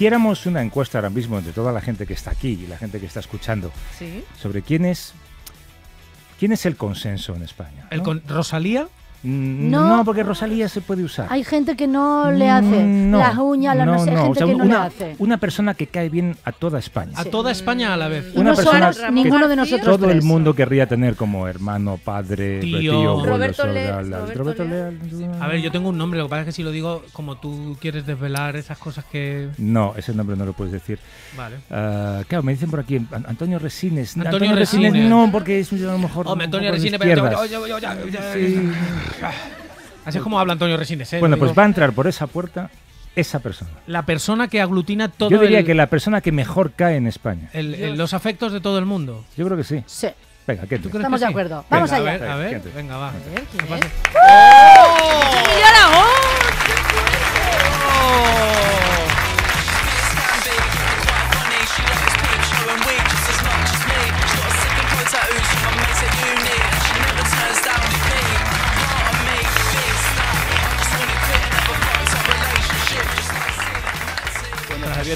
...quiéramos una encuesta ahora mismo entre toda la gente que está aquí y la gente que está escuchando sobre quién es, quién es el consenso en España. El con ¿Rosalía? Mm, no, porque Rosalía se puede usar. Hay gente que no le mm, hace las uñas, la no, sé, hay gente que no le hace. Una persona que cae bien a toda España. A toda España a la vez. Una persona ninguno de nosotros. Todo el mundo querría tener como hermano, padre, tío, Roberto, Leal, A ver, yo tengo un nombre, lo que pasa es que si lo digo como tú quieres desvelar esas cosas que. No, ese nombre no lo puedes decir. Vale. Ah, claro, me dicen por aquí Antonio Resines. Antonio, Resines. No, porque es a lo mejor. Hombre, Antonio Resines, pero. Ah, así es como habla Antonio Resines. ¿eh? Bueno, pues va a entrar por esa puerta esa persona. La persona que aglutina todo. Yo diría que la persona que mejor cae en España. los afectos de todo el mundo. Yo creo que sí. Sí. Venga, ¿qué Estamos de acuerdo. Vamos allá. A ver, a ver. Venga, va. A ver, ¡Oh!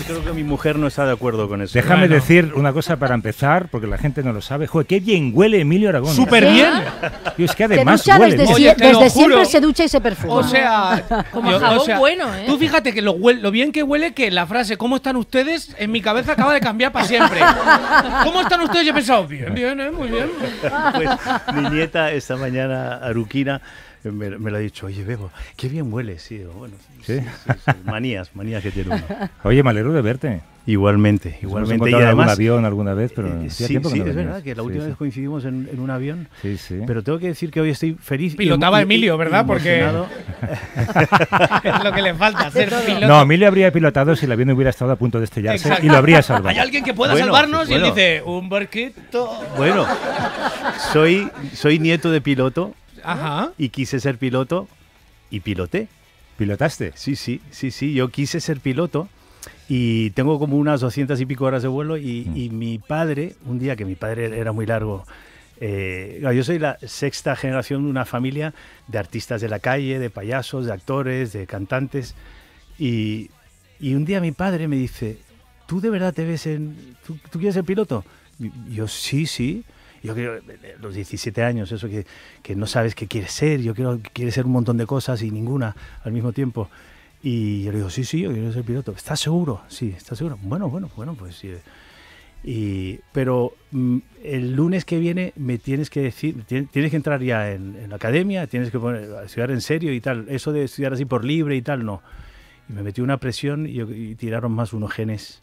creo que mi mujer no está de acuerdo con eso. Déjame decir una cosa para empezar, porque la gente no lo sabe. Joder, qué bien huele Emilio Aragón. super bien! es que además Desde, siempre se ducha y se perfuma. O sea, como bueno, ¿eh? Tú fíjate que lo, lo bien que huele que la frase ¿Cómo están ustedes? en mi cabeza acaba de cambiar para siempre. ¿Cómo están ustedes? Yo he pensado, bien, bien, ¿eh? muy bien. Pues mi nieta esta mañana, Aruquina, eh, me, me, lo ha dicho, oye, Bebo, qué bien huele sí, bueno, manías, manías que tiene uno. Oye, me de verte. Igualmente, igualmente. en algún avión alguna vez, pero eh, eh, sí, es verdad que la última vez coincidimos en, un avión. Sí, sí. Pero tengo que decir que hoy estoy feliz. Pilotaba a Emilio, ¿verdad? Porque es lo que le falta, ser piloto. No, Emilio habría pilotado si el avión hubiera estado a punto de estrellarse y lo habría salvado. Hay alguien que pueda salvarnos y él dice un barquito. Bueno, soy soy nieto de piloto. Ajá. Y quise ser piloto y piloté. ¿Pilotaste? Sí, sí, sí, sí. Yo quise ser piloto y tengo como unas 200 y pico horas de vuelo y, mm. y mi padre, un día que mi padre era muy largo, eh, yo soy la sexta generación de una familia de artistas de la calle, de payasos, de actores, de cantantes y, y un día mi padre me dice, ¿tú de verdad te ves en... ¿Tú, quieres ser piloto? yo sí, sí. Yo creo, los 17 años, eso que, que no sabes qué quieres ser, yo quiero, quieres ser un montón de cosas y ninguna al mismo tiempo. Y yo le digo, sí, sí, yo quiero ser piloto. ¿Estás seguro? Sí, ¿estás seguro? Bueno, bueno, bueno, pues sí. Y, pero mm, el lunes que viene me tienes que decir, tienes que entrar ya en, la academia, tienes que poner, estudiar en serio y tal. Eso de estudiar así por libre y tal, no. Y me metió una presión y tiraron más unos genes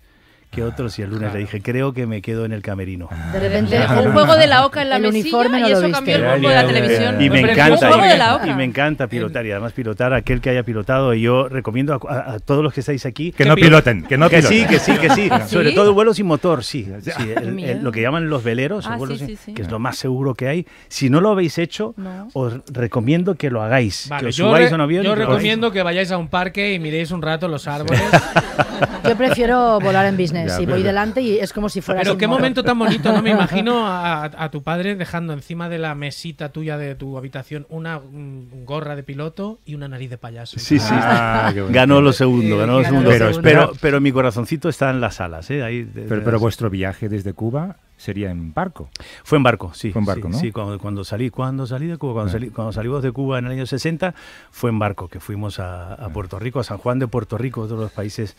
que otros y el lunes le dije, creo que me quedo en el camerino. Ah. De repente, un juego de la OCA en la mesilla y eso cambió el rumbo de la televisión. Y me encanta, de la y me encanta pilotar y además pilotar aquel que haya pilotado y yo recomiendo a, todos los que estáis aquí que, no piloten, que no que sí, que sí, que sí, sobre todo vuelos sin motor, sí, lo que llaman los veleros, ah, que es lo más seguro que hay. Si no lo habéis hecho, os recomiendo que lo hagáis, que os subáis a un avión. Yo recomiendo que vayáis a un parque y miréis un rato los árboles. Yo prefiero volar en business. y voy delante y es como si fuera. Pero qué momento tan bonito, ¿no? Me imagino a, tu padre dejando encima de la mesita tuya de tu habitación una mm, gorra de piloto y una nariz de payaso. Sí, sí. Ah, ah, ganó lo segundo, ganó lo segundo. Pero, mi corazoncito está en las alas. ¿eh? pero, vuestro viaje desde Cuba sería en barco. Fue en barco, sí. Fue en barco, ¿no? Sí, cuando, salí, cuando salí de Cuba, cuando, salí, cuando, salimos de Cuba en el año 60, fue en barco que fuimos a, Puerto Rico, a San Juan de Puerto Rico, todos los países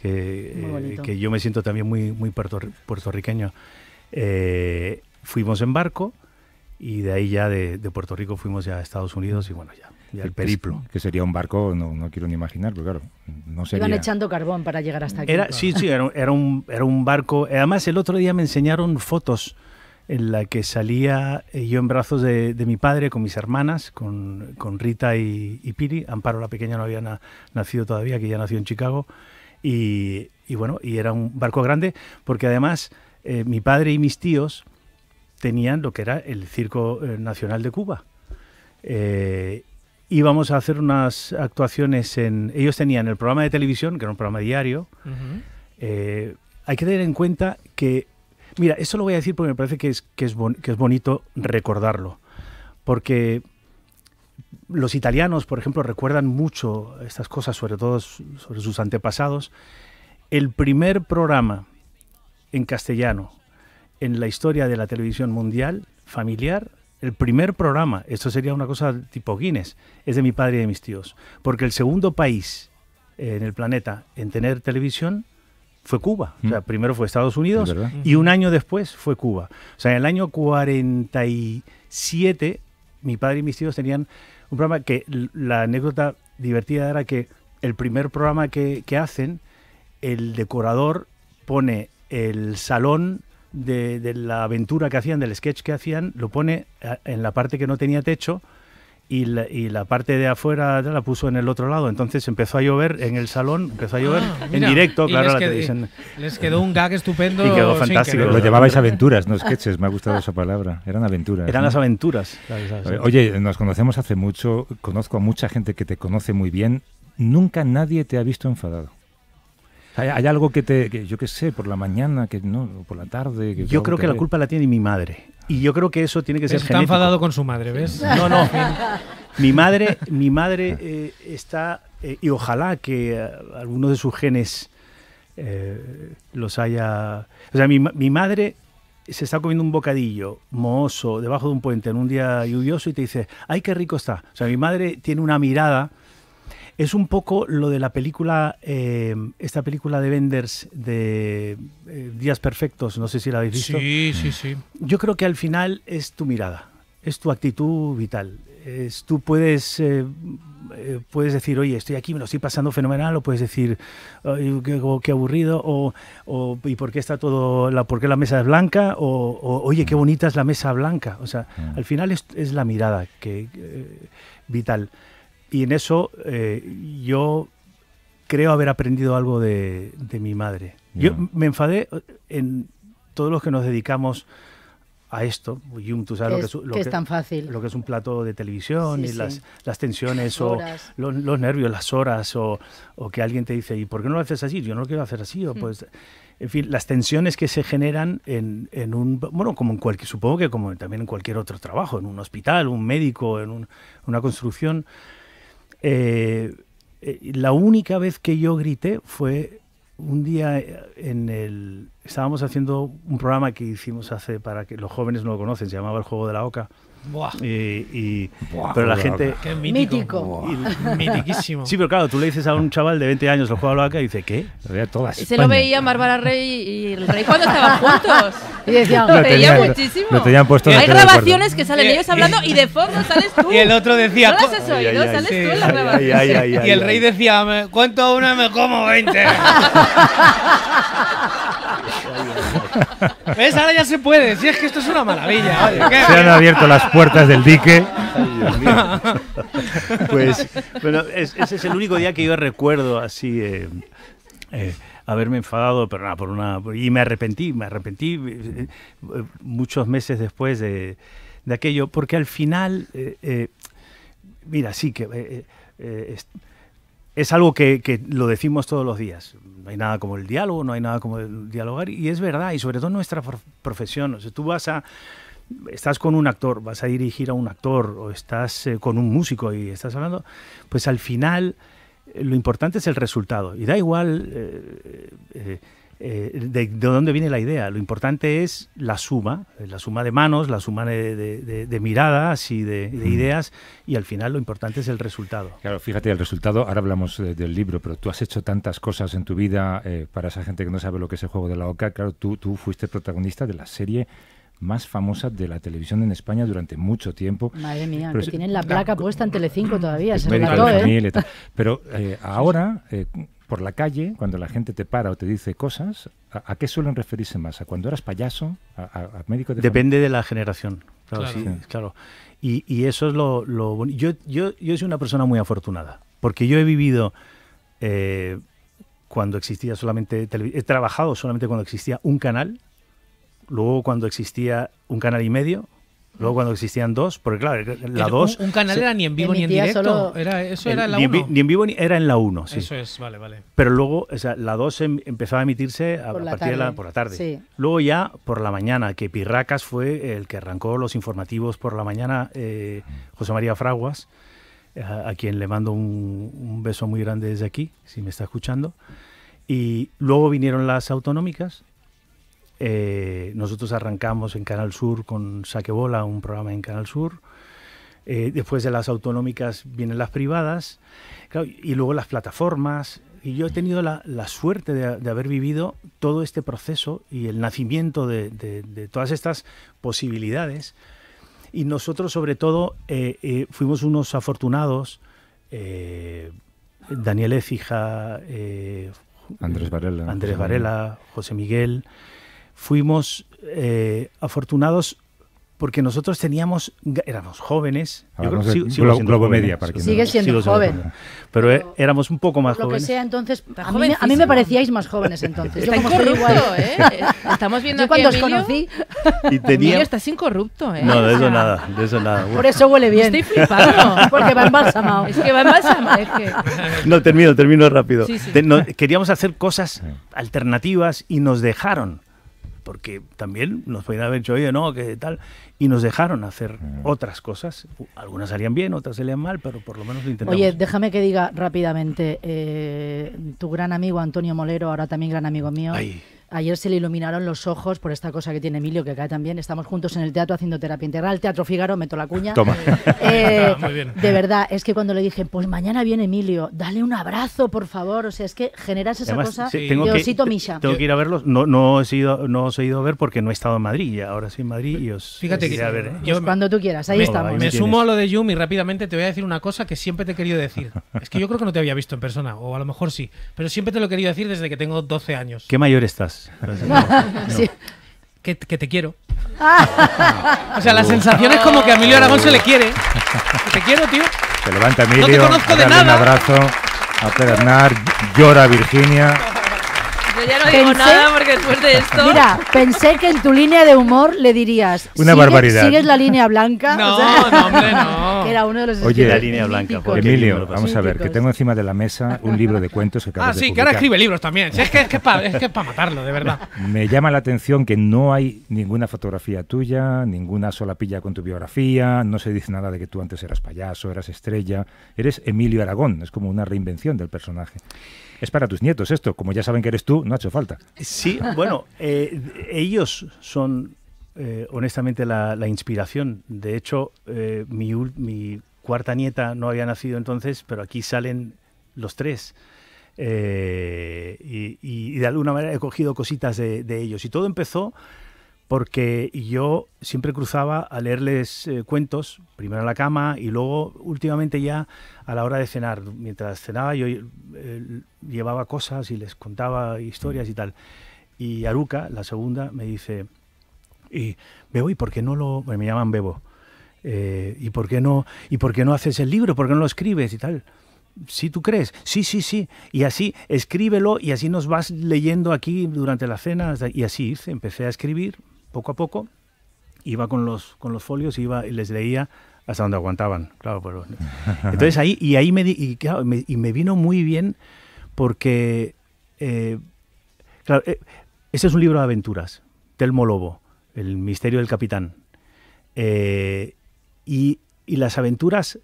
que, eh, que yo me siento también muy, muy puertorriqueño. Eh, fuimos en barco y de ahí ya de, Puerto Rico fuimos ya a Estados Unidos y bueno, ya, el periplo. Que, sería un barco, no, no quiero ni imaginar, pero claro, no sería... Iban echando carbón para llegar hasta aquí. Era, sí, sí, era, era, un, era un barco. Además, el otro día me enseñaron fotos en la que salía eh, yo en brazos de, mi padre con mis hermanas, con, con Rita y, Piri. Amparo la pequeña no había nacido todavía, que ya nació en Chicago. Y, bueno, y era un barco grande porque además eh, mi padre y mis tíos tenían lo que era el Circo eh, Nacional de Cuba. Eh, íbamos a hacer unas actuaciones en... Ellos tenían el programa de televisión, que era un programa diario. hay que tener en cuenta que... Mira, eso lo voy a decir porque me parece que es, que es bonito recordarlo. Porque los italianos, por ejemplo, recuerdan mucho estas cosas, sobre todo sobre sus antepasados. El primer programa en castellano en la historia de la televisión mundial familiar, el primer programa, esto sería una cosa tipo Guinness, es de mi padre y de mis tíos, porque el segundo país eh, en el planeta en tener televisión fue Cuba. O sea, mm. primero fue Estados Unidos y un año después fue Cuba. O sea, en el año 47 mi padre y mis tíos tenían un programa que la anécdota divertida era que el primer programa que, hacen, el decorador pone el salón de, de, la aventura que hacían, del sketch que hacían, lo pone en la parte que no tenía techo y la, y la, parte de afuera la puso en el otro lado. Entonces empezó a llover en el salón, empezó a llover ah, en directo, claro, les quedó, un gag estupendo. Y quedó fantástico. Lo llevabais aventuras, no sketches, me ha gustado esa palabra. Eran aventuras. Eran las aventuras. Oye, nos conocemos hace mucho, conozco a mucha gente que te conoce muy bien. Nunca nadie te ha visto enfadado. Hay, algo que te, yo qué sé, por la mañana, que no, por la tarde. yo creo que la culpa la tiene mi madre. Y yo creo que eso tiene que ser. Está enfadado con su madre, ¿ves? No, no. mi madre, mi madre eh, está, eh, y ojalá que eh, alguno algunos de sus genes los haya... O sea, mi, mi, madre se está comiendo un bocadillo mohoso debajo de un puente en un día lluvioso y te dice, ay, qué rico está. O sea, mi madre tiene una mirada es un poco lo de la película, eh, esta película de Benders de eh, Días Perfectos, no sé si la habéis visto. Sí, sí, sí. Yo creo que al final es tu mirada, es tu actitud vital. tú puedes, eh, puedes decir, oye, estoy aquí, me lo estoy pasando fenomenal, o puedes decir, qué, qué, aburrido, o, ¿y por qué está todo, la, por la mesa es blanca? O, oye, qué bonita es la mesa blanca. O sea, mm. al final es, es la mirada que, vital. Y en eso eh, yo creo haber aprendido algo de, mi madre. Yo me enfadé en todos los que nos dedicamos a esto, Jum, tú sabes lo, que es, lo que, es, tan fácil. Lo que es un plato de televisión y Las, las, tensiones o los, nervios, las horas o, que alguien te dice, ¿y por qué no lo haces así? Yo no lo quiero hacer así. O hmm. pues, en fin, las tensiones que se generan en, en un, bueno, como en cualquier, supongo que como también en cualquier otro trabajo, en un hospital, un médico, en una construcción. Eh, eh, la única vez que yo grité fue un día en el estábamos haciendo un programa que hicimos hace para que los jóvenes no lo conocen, se llamaba El Juego de la Oca. Buah. Y, pero la gente. mítico. Y, Sí, pero claro, tú le dices a un chaval de 20 años el juega a la oca y dice, ¿qué? Lo veía Se lo veía Bárbara Rey y el Rey cuando estaban juntos. Y decían, lo, lo veía muchísimo. Lo, tenían puesto Hay grabaciones que salen ellos hablando y de fondo sales tú. Y el otro decía, ¿no oído? Sales Y el Rey decía, ¿cuánto una me como 20? ¿Ves? Ahora ya se puede. Si es que esto es una maravilla. Se han abierto las puertas del dique. Pues, bueno, ese es el único día que yo recuerdo así. Eh, eh, haberme enfadado, pero por una. Y me arrepentí, me arrepentí eh, muchos meses después de, aquello, porque al final, mira, sí que. Es, algo que, lo decimos todos los días no hay nada como el diálogo, no hay nada como el dialogar, y es verdad, y sobre todo en nuestra profesión. O sea, tú vas a. Estás con un actor, vas a dirigir a un actor, o estás eh, con un músico y estás hablando, pues al final eh, lo importante es el resultado. Y da igual eh, eh, de, dónde viene la idea. Lo importante es la suma, eh, la suma de manos, la suma de, miradas y de, mm. ideas, y al final lo importante es el resultado. Claro, fíjate, el resultado, ahora hablamos del libro, pero tú has hecho tantas cosas en tu vida eh, para esa gente que no sabe lo que es el juego de la OCA. Claro, tú, tú fuiste protagonista de la serie más famosa de la televisión en España durante mucho tiempo. Madre mía, que tienen la placa puesta en Telecinco todavía, Pero ahora por la calle, cuando la gente te para o te dice cosas, ¿a, qué suelen referirse más? ¿A cuando eras payaso? ¿A, médico Depende de la generación. Claro, Sí, claro. Y, eso es lo, Yo, yo, yo, soy una persona muy afortunada, porque yo he vivido eh, cuando existía solamente He trabajado solamente cuando existía un canal, luego cuando existía un canal y medio, Luego cuando existían dos, porque claro, la dos... Un, canal era ni en vivo ni en directo, era, eso era en la ni, uno. ni en vivo ni era en la uno, sí. Eso es, vale, vale. Pero luego, o sea, la dos em, empezaba a emitirse a, partir de la, por la tarde. Luego ya por la mañana, que Pirracas fue el que arrancó los informativos por la mañana, eh, José María Fraguas, eh, a, quien le mando un, un beso muy grande desde aquí, si me está escuchando. Y luego vinieron las autonómicas eh, nosotros arrancamos en Canal Sur con Saquebola, un programa en Canal Sur. Eh, después de las autonómicas vienen las privadas y luego las plataformas. Y yo he tenido la, suerte de, haber vivido todo este proceso y el nacimiento de, todas estas posibilidades. Y nosotros sobre todo eh, fuimos unos afortunados. Daniel Écija, Andrés Varela, Andrés Varela, José Miguel fuimos eh, afortunados porque nosotros teníamos, éramos jóvenes. yo ah, creo, no sigo, media, ¿eh? para que Sigue siendo joven. Pero, eh, éramos un poco más jóvenes. Lo que sea, entonces, a mí, me parecíais más jóvenes entonces. Está yo como incorrupto, igual. ¿eh? Estamos viendo yo cuando os conocí. Y tenía... estás incorrupto, ¿eh? No, de eso nada, de eso nada. Por eso huele bien. Estoy flipando. porque va embalsamado. Es que va embalsamado. Es que... No, termino, termino rápido. queríamos hacer cosas alternativas y nos dejaron porque también nos podían haber dicho, oye, no, que tal, y nos dejaron hacer mm. otras cosas. Algunas salían bien, otras salían mal, pero por lo menos lo intentamos. Oye, déjame que diga rápidamente, eh, tu gran amigo Antonio Molero, ahora también gran amigo mío. Ayer se le iluminaron los ojos por esta cosa que tiene Emilio, que cae también. Estamos juntos en el teatro haciendo terapia integral. Teatro Figaro, meto la cuña. Eh, eh, de verdad, es que cuando le dije, pues mañana viene Emilio, dale un abrazo, por favor. O sea, es que generas esa cosa sí, tengo Misha. Tengo que ir a verlos. No, no, he ido, no os he ido a ver porque no he estado en Madrid. Ya ahora sí en Madrid y os Fíjate a ver. ¿eh? Pues cuando tú quieras, ahí estamos. Me sumo a lo de Yumi rápidamente. Te voy a decir una cosa que siempre te he querido decir. Es que yo creo que no te había visto en persona, o a lo mejor sí. Pero siempre te lo he querido decir desde que tengo 12 años. ¿Qué mayor estás? Que, te quiero. Ah. o sea, la sensación es como que a Emilio Aragón se le quiere. Te quiero, tío. Se levanta Emilio. No te conozco de nada. Un abrazo a Pedernar. llora Virginia. Yo ya no digo nada porque después de esto. Mira, pensé que en tu línea de humor le dirías. Una barbaridad. ¿Sigues la línea blanca? no, hombre, no era uno de los Oye, la línea blanca. Emilio, vamos a ver, que tengo encima de la mesa un libro de cuentos que acabas Ah, sí, que ahora escribe libros también. es que es, para matarlo, de verdad. Me llama la atención que no hay ninguna fotografía tuya, ninguna sola pilla con tu biografía, no se dice nada de que tú antes eras payaso, eras estrella. Eres Emilio Aragón, es como una reinvención del personaje. Es para tus nietos esto, como ya saben que eres tú, no ha hecho falta. Sí, bueno, eh, ellos son eh, honestamente la, inspiración. De hecho, eh, mi, cuarta nieta no había nacido entonces, pero aquí salen los tres. Eh, y, de alguna manera he cogido cositas de, ellos. Y todo empezó porque yo siempre cruzaba a leerles cuentos, primero en la cama y luego últimamente ya a la hora de cenar. Mientras cenaba yo llevaba cosas y les contaba historias y tal. Y Aruka, la segunda, me dice, y Bebo, ¿y por qué no lo...? me llaman Bebo. Eh, ¿y, por qué no, ¿Y por qué no haces el libro? ¿Por qué no lo escribes y tal? Si ¿Sí, tú crees, sí, sí, sí. Y así, escríbelo y así nos vas leyendo aquí durante la cena. Y así empecé a escribir poco a poco. Iba con los, con los folios iba, y les leía hasta donde aguantaban. Entonces ahí, y ahí me, y, vino muy bien porque, eh, claro, este es un libro de aventuras, Telmo Lobo el misterio del capitán, eh, y, las aventuras,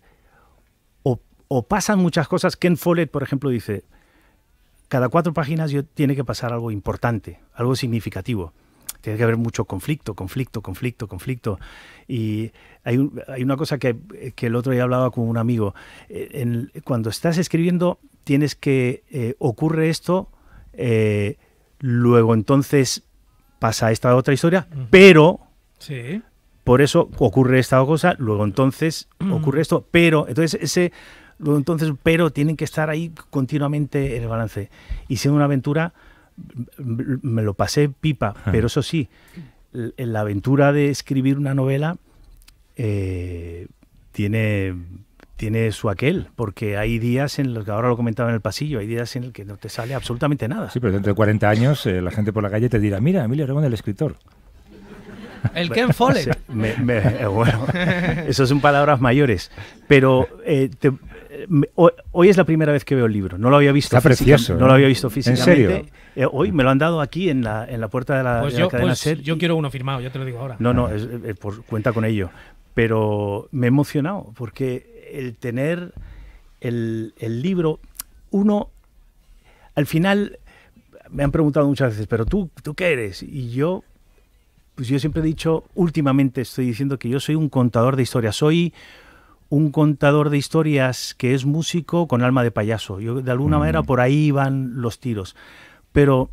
o, pasan muchas cosas. Ken Follett, por ejemplo, dice, cada cuatro páginas tiene que pasar algo importante, algo significativo. Tiene que haber mucho conflicto, conflicto, conflicto, conflicto. Y hay, una cosa que, el otro día hablaba con un amigo. Eh, cuando estás escribiendo, tienes que... Eh, ocurre esto, luego entonces pasa esta otra historia, pero por eso ocurre esta cosa, luego entonces mm. ocurre esto, pero entonces ese luego entonces pero tienen que estar ahí continuamente en el balance. Y siendo una aventura me lo pasé pipa, ah. pero eso sí, la aventura de escribir una novela eh, tiene tiene su aquel, porque hay días en los que ahora lo comentaba en el pasillo, hay días en los que no te sale absolutamente nada. Sí, pero dentro de 40 años eh, la gente por la calle te dirá, mira, Emilio Aragón, el escritor. El Ken Follett. Eh, bueno, eso son palabras mayores. Pero eh, hoy, es la primera vez que veo el libro. No lo había visto. Está precioso. ¿no? lo había visto físicamente. ¿En serio? hoy me lo han dado aquí en la, puerta de la, pues yo, pues, Yo quiero uno firmado, ya te lo digo ahora. No, no, cuenta con ello. Pero me he emocionado porque el tener el, libro, uno, al final, me han preguntado muchas veces, pero tú, ¿tú qué eres? Y yo, pues yo siempre he dicho, últimamente estoy diciendo que yo soy un contador de historias, soy un contador de historias que es músico con alma de payaso. Yo, de alguna manera mm. por ahí van los tiros. Pero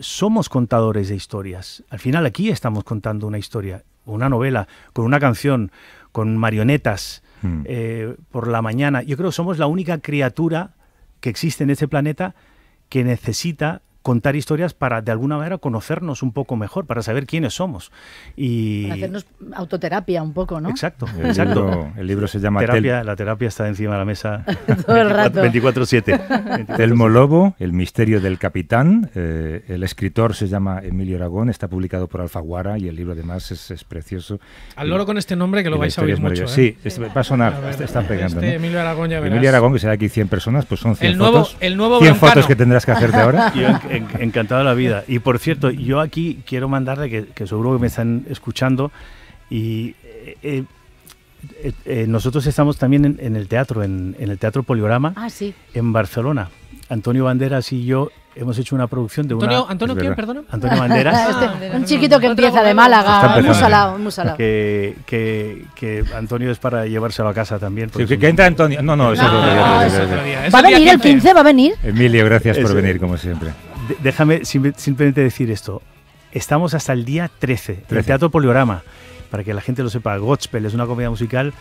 somos contadores de historias. Al final aquí estamos contando una historia, una novela, con una canción, con marionetas, Mm. Eh, por la mañana. Yo creo que somos la única criatura que existe en este planeta que necesita contar historias para de alguna manera conocernos un poco mejor, para saber quiénes somos. Y... Para hacernos autoterapia un poco, ¿no? Exacto, el Libro, se llama... Terapia, La terapia está encima de la mesa 24-7. Telmo Lobo, El misterio del capitán. Eh, el escritor se llama Emilio Aragón, está publicado por Alfaguara y el libro además es, es precioso. Al loro con este nombre que lo vais a oír mucho. ¿eh? Sí, va a sonar, está pegando. Este Emilio Aragón ya verás. Emilio Aragón, que será aquí 100 personas, pues son 100 el nuevo, fotos. fotos que tendrás que hacerte ahora. encantado la vida. Y por cierto, yo aquí quiero mandarle, que, seguro que me están escuchando, y eh, eh, eh, nosotros estamos también en, el teatro, en, el Teatro Poliorama, ah, en Barcelona. Antonio Banderas y yo hemos hecho una producción de Antonio, ¿Antonio quién, Antonio Banderas. Ah, este, ah, un chiquito que empieza de Málaga, Muy salado Que, que, Antonio es para llevárselo a casa también. que, entra Antonio. No, no, ¿Va a venir el 15? ¿Va a venir? Emilio, gracias por venir, como siempre déjame simplemente decir esto. Estamos hasta el día 13, del Teatro Poliorama. Para que la gente lo sepa, Godspell es una comedia musical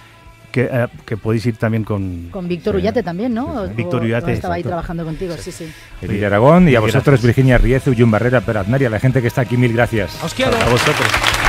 eh, que, podéis ir también con... Con Víctor Ullate también, ¿no? Víctor Ullate. estaba ahí trabajando contigo, sí, sí. sí. Aragón y a vosotros Virginia Riez, Ullum Barrera, Peraznaria, la gente que está aquí, mil gracias. A vosotros.